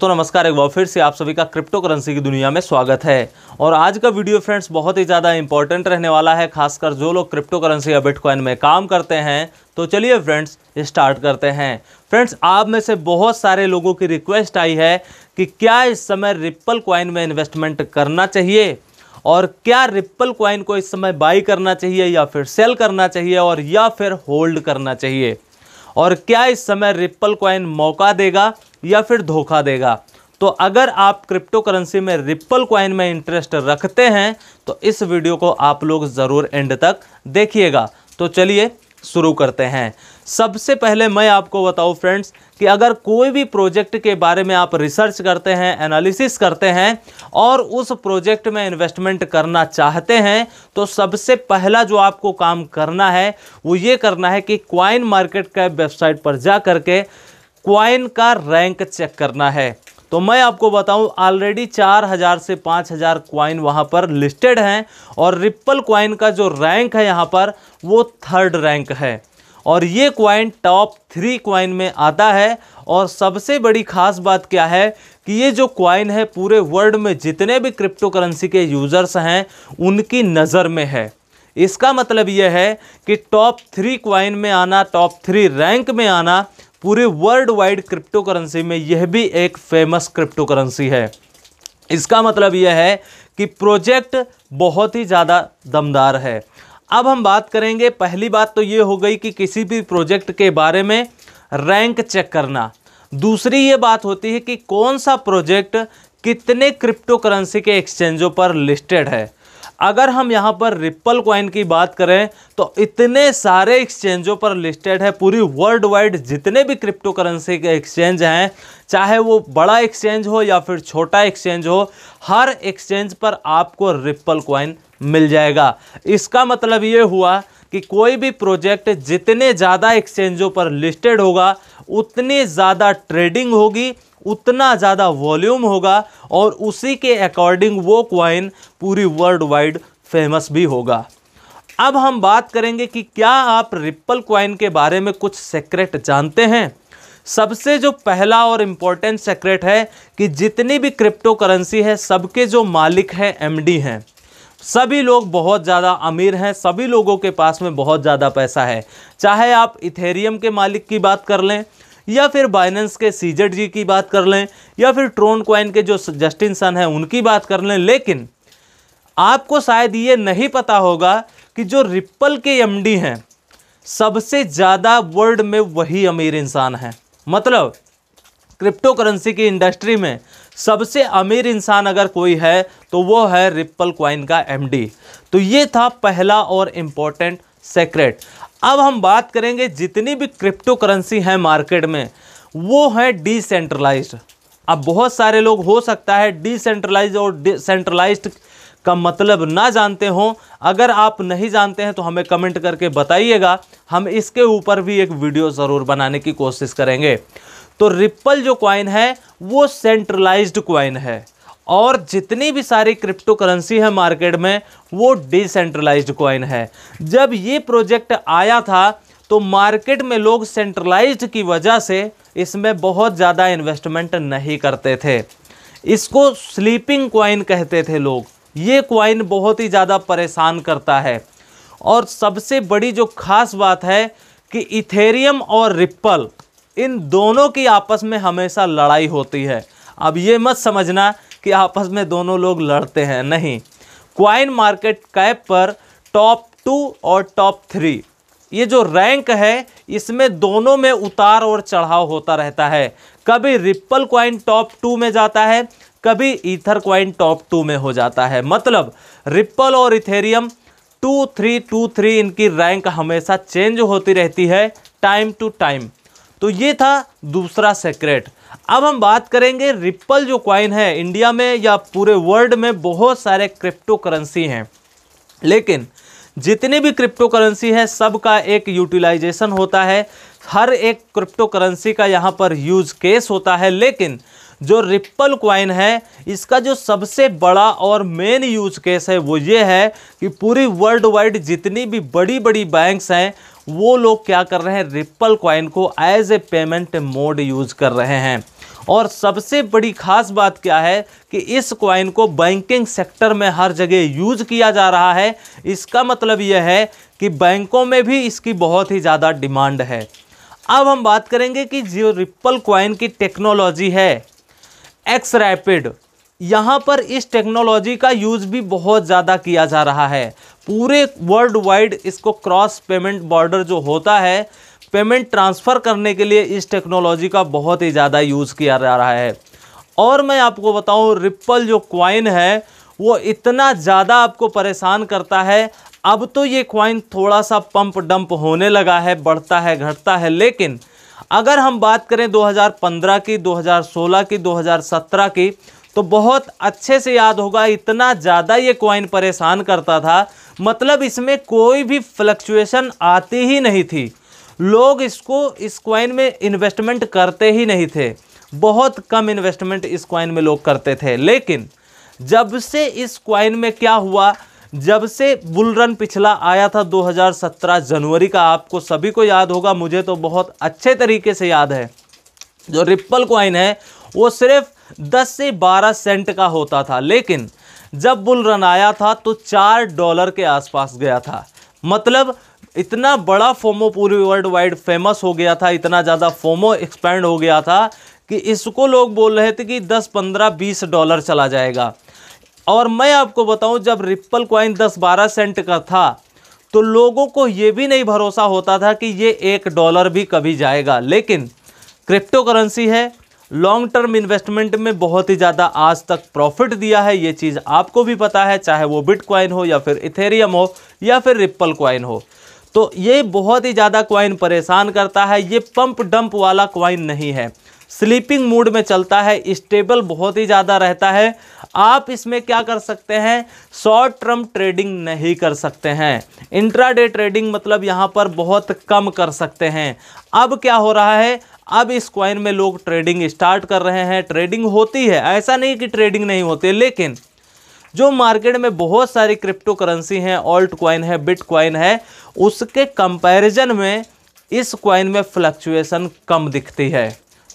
दोस्तों नमस्कार एक बार फिर से आप सभी का क्रिप्टो करेंसी की दुनिया में स्वागत है और आज का वीडियो फ्रेंड्स बहुत ही ज़्यादा इंपॉर्टेंट रहने वाला है खासकर जो लोग क्रिप्टो करेंसी या बिटकॉइन में काम करते हैं तो चलिए फ्रेंड्स स्टार्ट करते हैं फ्रेंड्स आप में से बहुत सारे लोगों की रिक्वेस्ट आई है कि क्या इस समय रिप्पल क्वाइन में इन्वेस्टमेंट करना चाहिए और क्या रिप्पल क्वाइन को इस समय बाई करना चाहिए या फिर सेल करना चाहिए और या फिर होल्ड करना चाहिए और क्या इस समय रिप्पल क्वाइन मौका देगा या फिर धोखा देगा तो अगर आप क्रिप्टो करेंसी में रिप्पल क्वाइन में इंटरेस्ट रखते हैं तो इस वीडियो को आप लोग ज़रूर एंड तक देखिएगा तो चलिए शुरू करते हैं सबसे पहले मैं आपको बताऊं फ्रेंड्स कि अगर कोई भी प्रोजेक्ट के बारे में आप रिसर्च करते हैं एनालिसिस करते हैं और उस प्रोजेक्ट में इन्वेस्टमेंट करना चाहते हैं तो सबसे पहला जो आपको काम करना है वो ये करना है कि क्वाइन मार्केट कैप वेबसाइट पर जा करके क्वाइन का रैंक चेक करना है तो मैं आपको बताऊं ऑलरेडी 4000 से 5000 क्वाइन वहां पर लिस्टेड हैं और रिप्पल क्वाइन का जो रैंक है यहां पर वो थर्ड रैंक है और ये क्वाइन टॉप थ्री क्वाइन में आता है और सबसे बड़ी खास बात क्या है कि ये जो क्वाइन है पूरे वर्ल्ड में जितने भी क्रिप्टो करेंसी के यूज़र्स हैं उनकी नज़र में है इसका मतलब यह है कि टॉप थ्री क्वाइन में आना टॉप थ्री रैंक में आना पूरे वर्ल्ड वाइड क्रिप्टो करेंसी में यह भी एक फेमस क्रिप्टो करेंसी है इसका मतलब यह है कि प्रोजेक्ट बहुत ही ज़्यादा दमदार है अब हम बात करेंगे पहली बात तो ये हो गई कि किसी भी प्रोजेक्ट के बारे में रैंक चेक करना दूसरी ये बात होती है कि कौन सा प्रोजेक्ट कितने क्रिप्टो करेंसी के एक्सचेंजों पर लिस्टेड है अगर हम यहाँ पर रिप्पल क्वाइन की बात करें तो इतने सारे एक्सचेंजों पर लिस्टेड है पूरी वर्ल्ड वाइड जितने भी क्रिप्टो करेंसी के एक्सचेंज हैं चाहे वो बड़ा एक्सचेंज हो या फिर छोटा एक्सचेंज हो हर एक्सचेंज पर आपको रिप्पल क्वाइन मिल जाएगा इसका मतलब ये हुआ कि कोई भी प्रोजेक्ट जितने ज़्यादा एक्सचेंजों पर लिस्टेड होगा उतनी ज़्यादा ट्रेडिंग होगी उतना ज़्यादा वॉल्यूम होगा और उसी के अकॉर्डिंग वो क्वाइन पूरी वर्ल्ड वाइड फेमस भी होगा अब हम बात करेंगे कि क्या आप रिप्पल क्वाइन के बारे में कुछ सेक्रेट जानते हैं सबसे जो पहला और इम्पोर्टेंट सेक्रेट है कि जितनी भी क्रिप्टो करेंसी है सबके जो मालिक हैं एमडी हैं सभी लोग बहुत ज़्यादा अमीर हैं सभी लोगों के पास में बहुत ज़्यादा पैसा है चाहे आप इथेरियम के मालिक की बात कर लें या फिर बाइनेंस के सीजेड जी की बात कर लें या फिर ट्रोन क्वाइन के जो जस्टिन सन हैं उनकी बात कर लें लेकिन आपको शायद ये नहीं पता होगा कि जो रिप्पल के एमडी हैं सबसे ज़्यादा वर्ल्ड में वही अमीर इंसान हैं मतलब क्रिप्टो करेंसी की इंडस्ट्री में सबसे अमीर इंसान अगर कोई है तो वो है रिप्पल क्वाइन का एमडी तो ये था पहला और इम्पोर्टेंट सेक्रेट अब हम बात करेंगे जितनी भी क्रिप्टो करेंसी हैं मार्केट में वो है डिसेंट्रलाइज्ड अब बहुत सारे लोग हो सकता है डिसेंट्रलाइज और डिसेंट्रलाइज का मतलब ना जानते हों अगर आप नहीं जानते हैं तो हमें कमेंट करके बताइएगा हम इसके ऊपर भी एक वीडियो ज़रूर बनाने की कोशिश करेंगे तो रिप्पल जो क्वाइन है वो सेंट्रलाइज्ड कॉइन है और जितनी भी सारी क्रिप्टो करेंसी है मार्केट में वो डिसेंट्रलाइज्ड कॉइन है जब ये प्रोजेक्ट आया था तो मार्केट में लोग सेंट्रलाइज्ड की वजह से इसमें बहुत ज़्यादा इन्वेस्टमेंट नहीं करते थे इसको स्लीपिंग क्वाइन कहते थे लोग ये क्वाइन बहुत ही ज़्यादा परेशान करता है और सबसे बड़ी जो खास बात है कि इथेरियम और रिप्पल इन दोनों की आपस में हमेशा लड़ाई होती है अब ये मत समझना कि आपस में दोनों लोग लड़ते हैं नहीं क्वाइन मार्केट कैप पर टॉप टू और टॉप थ्री ये जो रैंक है इसमें दोनों में उतार और चढ़ाव होता रहता है कभी रिप्पल क्वाइन टॉप टू में जाता है कभी ईथर क्वाइन टॉप टू में हो जाता है मतलब रिप्पल और Ethereum two three two three इनकी रैंक हमेशा चेंज होती रहती है टाइम टू टाइम तो ये था दूसरा सेक्रेट अब हम बात करेंगे रिप्पल जो क्वाइन है इंडिया में या पूरे वर्ल्ड में बहुत सारे क्रिप्टो करेंसी हैं लेकिन जितनी भी क्रिप्टो करेंसी है सबका एक यूटिलाइजेशन होता है हर एक क्रिप्टो करेंसी का यहाँ पर यूज केस होता है लेकिन जो रिप्पल क्वाइन है इसका जो सबसे बड़ा और मेन यूज केस है वो ये है कि पूरी वर्ल्ड वाइड जितनी भी बड़ी बड़ी बैंक्स हैं वो लोग क्या कर रहे हैं रिप्पल क्वाइन को as a payment mode use कर रहे हैं और सबसे बड़ी खास बात क्या है कि इस क्वाइन को बैंकिंग सेक्टर में हर जगह यूज किया जा रहा है इसका मतलब यह है कि बैंकों में भी इसकी बहुत ही ज़्यादा डिमांड है अब हम बात करेंगे कि जो रिप्पल क्वाइन की टेक्नोलॉजी है एक्स रैपिड यहाँ पर इस टेक्नोलॉजी का यूज़ भी बहुत ज़्यादा किया जा रहा है पूरे वर्ल्ड वाइड इसको क्रॉस पेमेंट बॉर्डर जो होता है पेमेंट ट्रांसफ़र करने के लिए इस टेक्नोलॉजी का बहुत ही ज़्यादा यूज़ किया जा रहा है और मैं आपको बताऊँ रिप्पल जो क्वाइन है वो इतना ज़्यादा आपको परेशान करता है अब तो ये क्वाइन थोड़ा सा पंप डंप होने लगा है बढ़ता है घटता है लेकिन अगर हम बात करें 2015 की 2016 की 2017 की तो बहुत अच्छे से याद होगा इतना ज़्यादा ये कॉइन परेशान करता था मतलब इसमें कोई भी फ्लक्चुएशन आती ही नहीं थी लोग इसको इस क्वाइन में इन्वेस्टमेंट करते ही नहीं थे बहुत कम इन्वेस्टमेंट इस क्वाइन में लोग करते थे लेकिन जब से इस क्वाइन में क्या हुआ जब से बुल रन पिछला आया था 2017 जनवरी का आपको सभी को याद होगा मुझे तो बहुत अच्छे तरीके से याद है जो रिप्पल क्वाइन है वो सिर्फ 10 से 12 सेंट का होता था लेकिन जब बुल रन आया था तो चार डॉलर के आसपास गया था मतलब इतना बड़ा फोमो पूरी वर्ल्ड वाइड फेमस हो गया था इतना ज़्यादा फोमो एक्सपेंड हो गया था कि इसको लोग बोल रहे थे कि 10 15 20 डॉलर चला जाएगा और मैं आपको बताऊं जब रिप्पल क्वाइन 10 12 सेंट का था तो लोगों को ये भी नहीं भरोसा होता था कि ये एक डॉलर भी कभी जाएगा लेकिन क्रिप्टो करेंसी है लॉन्ग टर्म इन्वेस्टमेंट में बहुत ही ज़्यादा आज तक प्रॉफिट दिया है ये चीज़ आपको भी पता है चाहे वो बिटकॉइन हो या फिर इथेरियम हो या फिर रिप्पल क्वाइन हो तो ये बहुत ही ज़्यादा क्वाइन परेशान करता है ये पंप डंप वाला क्वाइन नहीं है स्लीपिंग मूड में चलता है स्टेबल बहुत ही ज़्यादा रहता है आप इसमें क्या कर सकते हैं शॉर्ट टर्म ट्रेडिंग नहीं कर सकते हैं इंट्राडे ट्रेडिंग मतलब यहाँ पर बहुत कम कर सकते हैं अब क्या हो रहा है अब इस क्वाइन में लोग ट्रेडिंग स्टार्ट कर रहे हैं ट्रेडिंग होती है ऐसा नहीं कि ट्रेडिंग नहीं होती लेकिन जो मार्केट में बहुत सारी क्रिप्टो करेंसी हैं ऑल्ट क्वाइन है बिट क्वाइन है उसके कंपैरिजन में इस क्वाइन में फ्लक्चुएसन कम दिखती है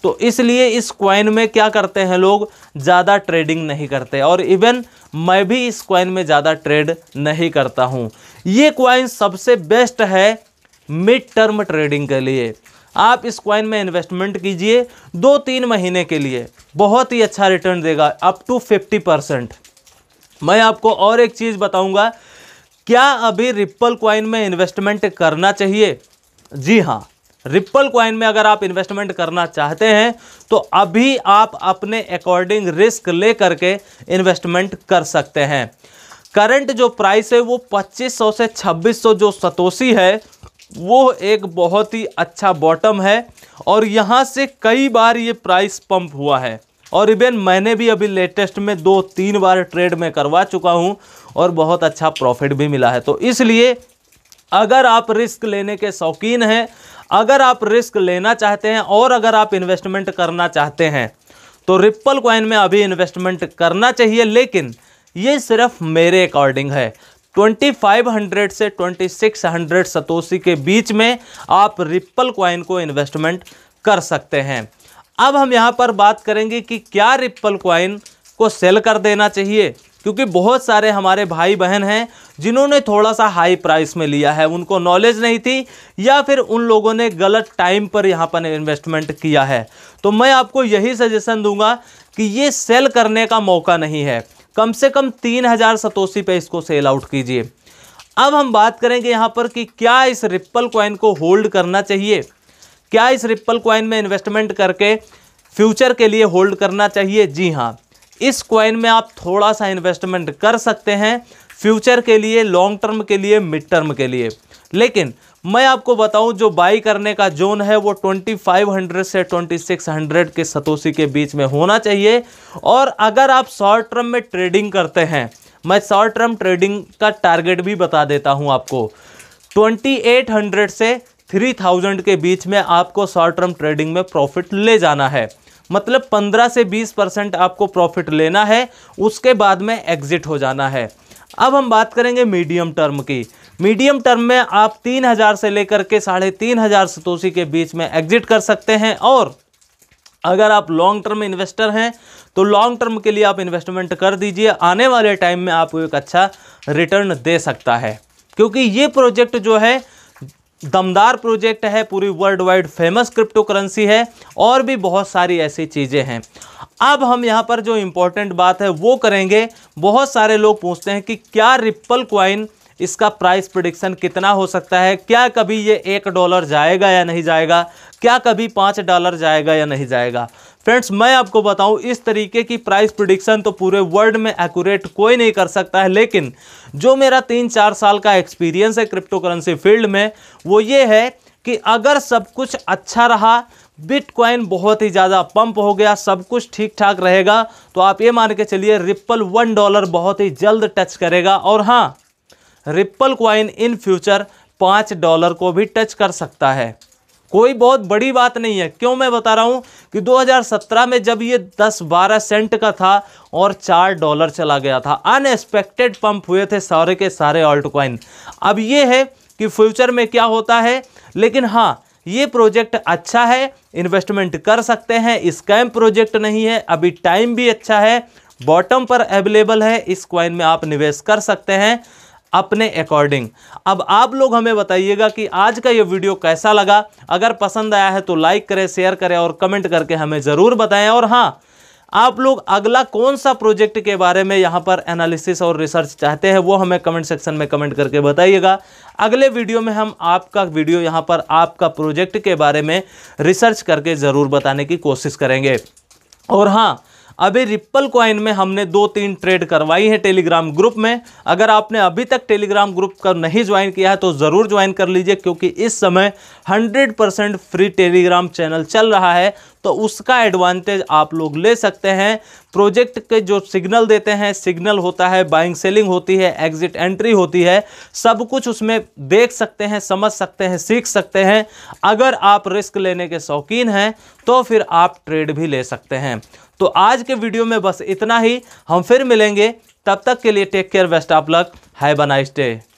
तो इसलिए इस क्वाइन में क्या करते हैं लोग ज़्यादा ट्रेडिंग नहीं करते और इवन मैं भी इस क्वाइन में ज़्यादा ट्रेड नहीं करता हूँ ये क्वाइन सबसे बेस्ट है मिड टर्म ट्रेडिंग के लिए आप इस क्वाइन में इन्वेस्टमेंट कीजिए दो तीन महीने के लिए बहुत ही अच्छा रिटर्न देगा अप टू फिफ्टी परसेंट मैं आपको और एक चीज़ बताऊंगा क्या अभी रिप्पल क्वाइन में इन्वेस्टमेंट करना चाहिए जी हाँ रिप्पल क्वाइन में अगर आप इन्वेस्टमेंट करना चाहते हैं तो अभी आप अपने अकॉर्डिंग रिस्क ले करके इन्वेस्टमेंट कर सकते हैं करंट जो प्राइस है वो 2500 से 2600 जो सतोसी है वो एक बहुत ही अच्छा बॉटम है और यहाँ से कई बार ये प्राइस पंप हुआ है और इवेन मैंने भी अभी लेटेस्ट में दो तीन बार ट्रेड में करवा चुका हूँ और बहुत अच्छा प्रॉफिट भी मिला है तो इसलिए अगर आप रिस्क लेने के शौकीन हैं अगर आप रिस्क लेना चाहते हैं और अगर आप इन्वेस्टमेंट करना चाहते हैं तो रिप्पल क्वाइन में अभी इन्वेस्टमेंट करना चाहिए लेकिन ये सिर्फ मेरे अकॉर्डिंग है 2500 से 2600 सतोशी के बीच में आप रिप्पल क्वाइन को इन्वेस्टमेंट कर सकते हैं अब हम यहाँ पर बात करेंगे कि क्या रिप्पल क्वाइन को सेल कर देना चाहिए क्योंकि बहुत सारे हमारे भाई बहन हैं जिन्होंने थोड़ा सा हाई प्राइस में लिया है उनको नॉलेज नहीं थी या फिर उन लोगों ने गलत टाइम पर यहाँ पर इन्वेस्टमेंट किया है तो मैं आपको यही सजेशन दूंगा कि ये सेल करने का मौका नहीं है कम से कम तीन हज़ार सतोसी पे इसको सेल आउट कीजिए अब हम बात करेंगे यहाँ पर कि क्या इस रिप्पल क्वाइन को होल्ड करना चाहिए क्या इस रिप्पल क्वाइन में इन्वेस्टमेंट करके फ्यूचर के लिए होल्ड करना चाहिए जी हाँ इस क्वाइन में आप थोड़ा सा इन्वेस्टमेंट कर सकते हैं फ्यूचर के लिए लॉन्ग टर्म के लिए मिड टर्म के लिए लेकिन मैं आपको बताऊं जो बाई करने का जोन है वो 2500 से 2600 के सतोसी के बीच में होना चाहिए और अगर आप शॉर्ट टर्म में ट्रेडिंग करते हैं मैं शॉर्ट टर्म ट्रेडिंग का टारगेट भी बता देता हूं आपको 2800 से 3000 के बीच में आपको शॉर्ट टर्म ट्रेडिंग में प्रॉफिट ले जाना है मतलब 15 से 20 परसेंट आपको प्रॉफिट लेना है उसके बाद में एग्जिट हो जाना है अब हम बात करेंगे मीडियम टर्म की मीडियम टर्म में आप तीन हज़ार से लेकर के साढ़े तीन हज़ार सतोसी के बीच में एग्जिट कर सकते हैं और अगर आप लॉन्ग टर्म इन्वेस्टर हैं तो लॉन्ग टर्म के लिए आप इन्वेस्टमेंट कर दीजिए आने वाले टाइम में आपको एक अच्छा रिटर्न दे सकता है क्योंकि ये प्रोजेक्ट जो है दमदार प्रोजेक्ट है पूरी world wide famous crypto currency है और भी बहुत सारी ऐसी चीज़ें हैं अब हम यहाँ पर जो इम्पोर्टेंट बात है वो करेंगे बहुत सारे लोग पूछते हैं कि क्या रिप्पल क्वाइन इसका प्राइस प्रिडिक्शन कितना हो सकता है क्या कभी ये एक डॉलर जाएगा या नहीं जाएगा क्या कभी पाँच डॉलर जाएगा या नहीं जाएगा फ्रेंड्स मैं आपको बताऊं इस तरीके की प्राइस प्रडिक्शन तो पूरे वर्ल्ड में एक्यूरेट कोई नहीं कर सकता है लेकिन जो मेरा तीन चार साल का एक्सपीरियंस है क्रिप्टो करेंसी फील्ड में वो ये है कि अगर सब कुछ अच्छा रहा बिटकॉइन बहुत ही ज़्यादा पंप हो गया सब कुछ ठीक ठाक रहेगा तो आप ये मान के चलिए रिप्पल वन डॉलर बहुत ही जल्द टच करेगा और हाँ रिप्पल क्वाइन इन फ्यूचर पाँच डॉलर को भी टच कर सकता है कोई बहुत बड़ी बात नहीं है क्यों मैं बता रहा हूँ कि 2017 में जब ये 10-12 सेंट का था और चार डॉलर चला गया था अनएक्सपेक्टेड पंप हुए थे सारे के सारे ऑल्ट क्वाइन अब ये है कि फ्यूचर में क्या होता है लेकिन हाँ ये प्रोजेक्ट अच्छा है इन्वेस्टमेंट कर सकते हैं स्कैम प्रोजेक्ट नहीं है अभी टाइम भी अच्छा है बॉटम पर अवेलेबल है इस क्वाइन में आप निवेश कर सकते हैं अपने अकॉर्डिंग अब आप लोग हमें बताइएगा कि आज का ये वीडियो कैसा लगा अगर पसंद आया है तो लाइक करें शेयर करें और कमेंट करके हमें ज़रूर बताएं और हाँ आप लोग अगला कौन सा प्रोजेक्ट के बारे में यहाँ पर एनालिसिस और रिसर्च चाहते हैं वो हमें कमेंट सेक्शन में कमेंट करके बताइएगा अगले वीडियो में हम आपका वीडियो यहाँ पर आपका प्रोजेक्ट के बारे में रिसर्च करके ज़रूर बताने की कोशिश करेंगे और हाँ अभी रिप्पल क्वाइन में हमने दो तीन ट्रेड करवाई है टेलीग्राम ग्रुप में अगर आपने अभी तक टेलीग्राम ग्रुप का नहीं ज्वाइन किया है तो ज़रूर ज्वाइन कर लीजिए क्योंकि इस समय 100 परसेंट फ्री टेलीग्राम चैनल चल रहा है तो उसका एडवांटेज आप लोग ले सकते हैं प्रोजेक्ट के जो सिग्नल देते हैं सिग्नल होता है बाइंग सेलिंग होती है एग्जिट एंट्री होती है सब कुछ उसमें देख सकते हैं समझ सकते हैं सीख सकते हैं अगर आप रिस्क लेने के शौकीन हैं तो फिर आप ट्रेड भी ले सकते हैं तो आज के वीडियो में बस इतना ही हम फिर मिलेंगे तब तक के लिए take care best of luck have a nice day